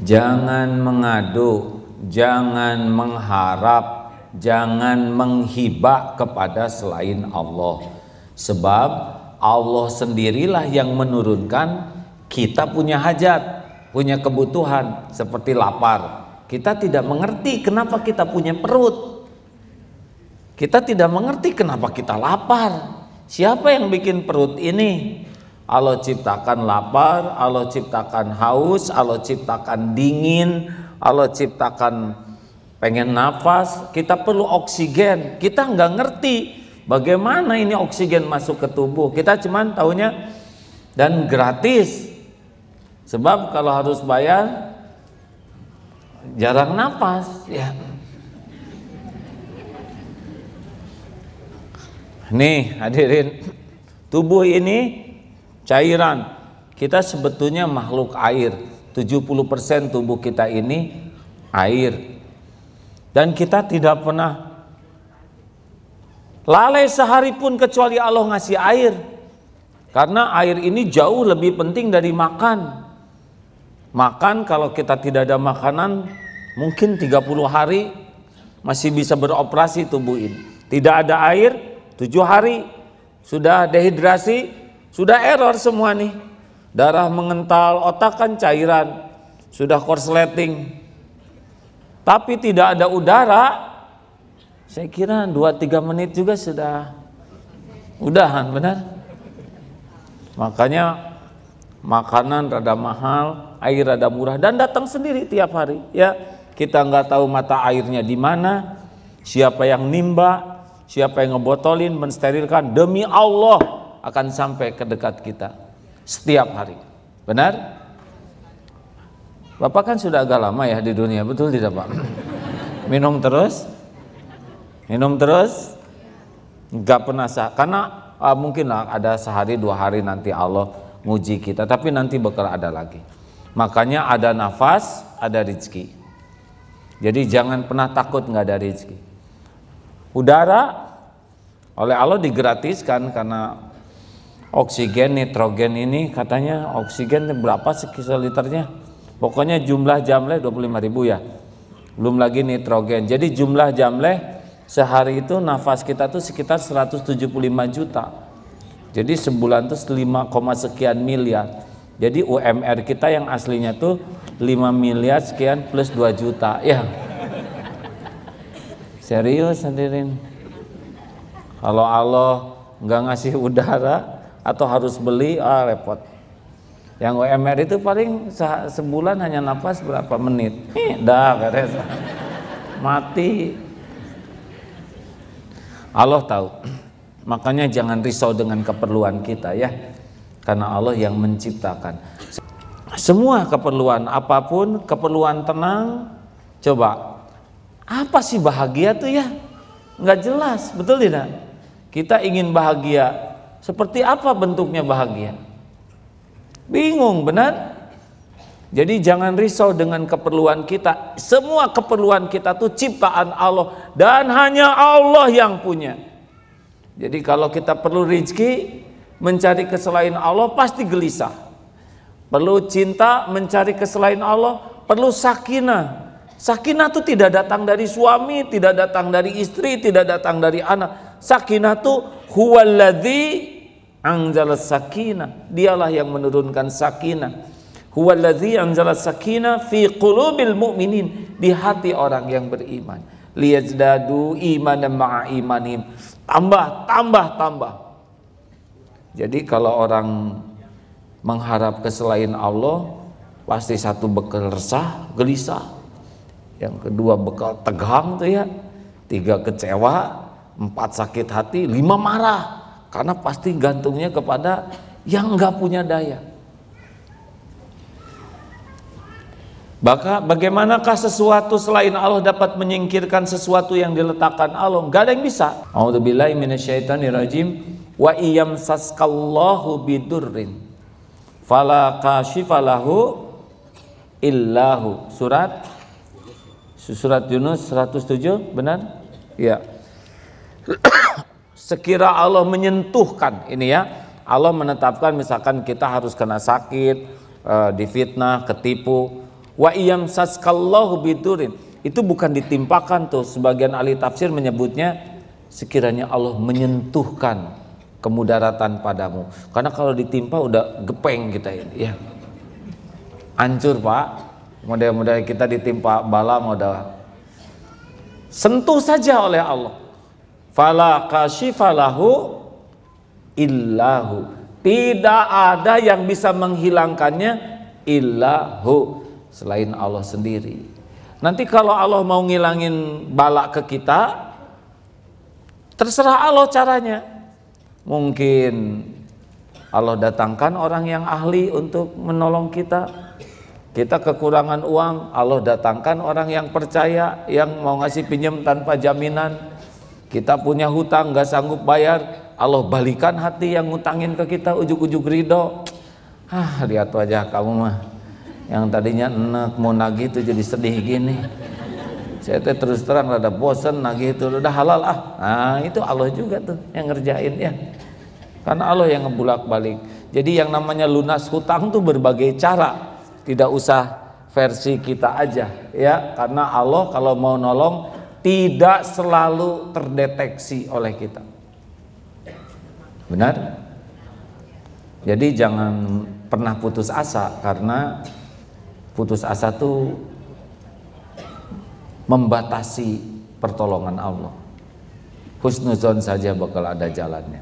Jangan mengadu, jangan mengharap, jangan menghibah kepada selain Allah. Sebab Allah sendirilah yang menurunkan kita punya hajat, punya kebutuhan seperti lapar. Kita tidak mengerti kenapa kita punya perut. Kita tidak mengerti kenapa kita lapar. Siapa yang bikin perut ini? Allah ciptakan lapar, Allah ciptakan haus, Allah ciptakan dingin, Allah ciptakan pengen nafas. Kita perlu oksigen. Kita nggak ngerti bagaimana ini oksigen masuk ke tubuh. Kita cuman tahunya dan gratis. Sebab kalau harus bayar jarang nafas ya. Nih hadirin, tubuh ini cairan. Kita sebetulnya makhluk air. 70% tubuh kita ini air. Dan kita tidak pernah lalai sehari pun kecuali Allah ngasih air. Karena air ini jauh lebih penting dari makan. Makan kalau kita tidak ada makanan mungkin 30 hari masih bisa beroperasi tubuh ini. Tidak ada air tujuh hari sudah dehidrasi sudah error semua nih. Darah mengental, otak kan cairan. Sudah korsleting. Tapi tidak ada udara. Saya kira 2-3 menit juga sudah udahan, benar? Makanya makanan rada mahal, air rada murah dan datang sendiri tiap hari, ya. Kita nggak tahu mata airnya di mana, siapa yang nimba, siapa yang ngebotolin, mensterilkan. Demi Allah, akan sampai ke dekat kita setiap hari. Benar? Bapak kan sudah agak lama ya di dunia, betul tidak Pak? Minum terus? Minum terus? Gak pernah sah. Karena uh, mungkin ada sehari dua hari nanti Allah nguji kita, tapi nanti bakal ada lagi. Makanya ada nafas, ada rezeki. Jadi jangan pernah takut nggak ada rezeki. Udara oleh Allah digratiskan karena oksigen nitrogen ini katanya oksigen berapa liternya pokoknya jumlah jamleh 25 ribu ya belum lagi nitrogen jadi jumlah jamleh sehari itu nafas kita tuh sekitar 175 juta jadi sebulan tuh 5, sekian miliar jadi UMR kita yang aslinya tuh 5 miliar sekian plus 2 juta ya serius sendirin. kalau Allah nggak ngasih udara atau harus beli ah repot yang UMR itu paling sebulan hanya nafas berapa menit dah beres mati Allah tahu makanya jangan risau dengan keperluan kita ya karena Allah yang menciptakan semua keperluan apapun keperluan tenang coba apa sih bahagia tuh ya nggak jelas betul tidak kita ingin bahagia seperti apa bentuknya bahagia? Bingung, benar? Jadi jangan risau dengan keperluan kita. Semua keperluan kita tuh ciptaan Allah dan hanya Allah yang punya. Jadi kalau kita perlu rezeki, mencari keselain Allah pasti gelisah. Perlu cinta mencari keselain Allah, perlu sakinah. Sakinah itu tidak datang dari suami, tidak datang dari istri, tidak datang dari anak, Sakinah itu huwaladzi anzalas sakinah. Dialah yang menurunkan sakinah. Huwaladzi anzalas sakinah fi qulubil mu'minin. Di hati orang yang beriman. Liyajdadu iman ma'a imanim. Tambah, tambah, tambah. Jadi kalau orang mengharap keselain Allah pasti satu bekal resah, gelisah. Yang kedua bekal tegang tuh ya. Tiga kecewa, empat sakit hati, lima marah karena pasti gantungnya kepada yang nggak punya daya. Baka, bagaimanakah sesuatu selain Allah dapat menyingkirkan sesuatu yang diletakkan Allah? Gak ada yang bisa. A'udzubillahi minasyaitonirrajim. Wa iyam saskallahu bidurrin. Fala kashifalahu illahu. Surat Surat Yunus 107, benar? Ya. sekira Allah menyentuhkan ini ya Allah menetapkan misalkan kita harus kena sakit eh, difitnah ketipu wa iyam saskallahu bidurin itu bukan ditimpakan tuh sebagian ahli tafsir menyebutnya sekiranya Allah menyentuhkan kemudaratan padamu karena kalau ditimpa udah gepeng kita ini ya hancur pak mudah-mudahan kita ditimpa bala modal sentuh saja oleh Allah fala kasyifalahu illahu tidak ada yang bisa menghilangkannya illahu selain Allah sendiri nanti kalau Allah mau ngilangin balak ke kita terserah Allah caranya mungkin Allah datangkan orang yang ahli untuk menolong kita kita kekurangan uang Allah datangkan orang yang percaya yang mau ngasih pinjam tanpa jaminan kita punya hutang nggak sanggup bayar, Allah balikan hati yang ngutangin ke kita ujuk-ujuk ridho. Ah, lihat wajah kamu mah. Yang tadinya enak mau nagih itu jadi sedih gini. Saya teh terus terang rada bosen nagih itu udah halal ah. Nah, itu Allah juga tuh yang ngerjain ya. Karena Allah yang ngebulak-balik. Jadi yang namanya lunas hutang tuh berbagai cara. Tidak usah versi kita aja ya karena Allah kalau mau nolong tidak selalu terdeteksi oleh kita. Benar? Jadi jangan pernah putus asa karena putus asa itu membatasi pertolongan Allah. Husnuzon saja bakal ada jalannya.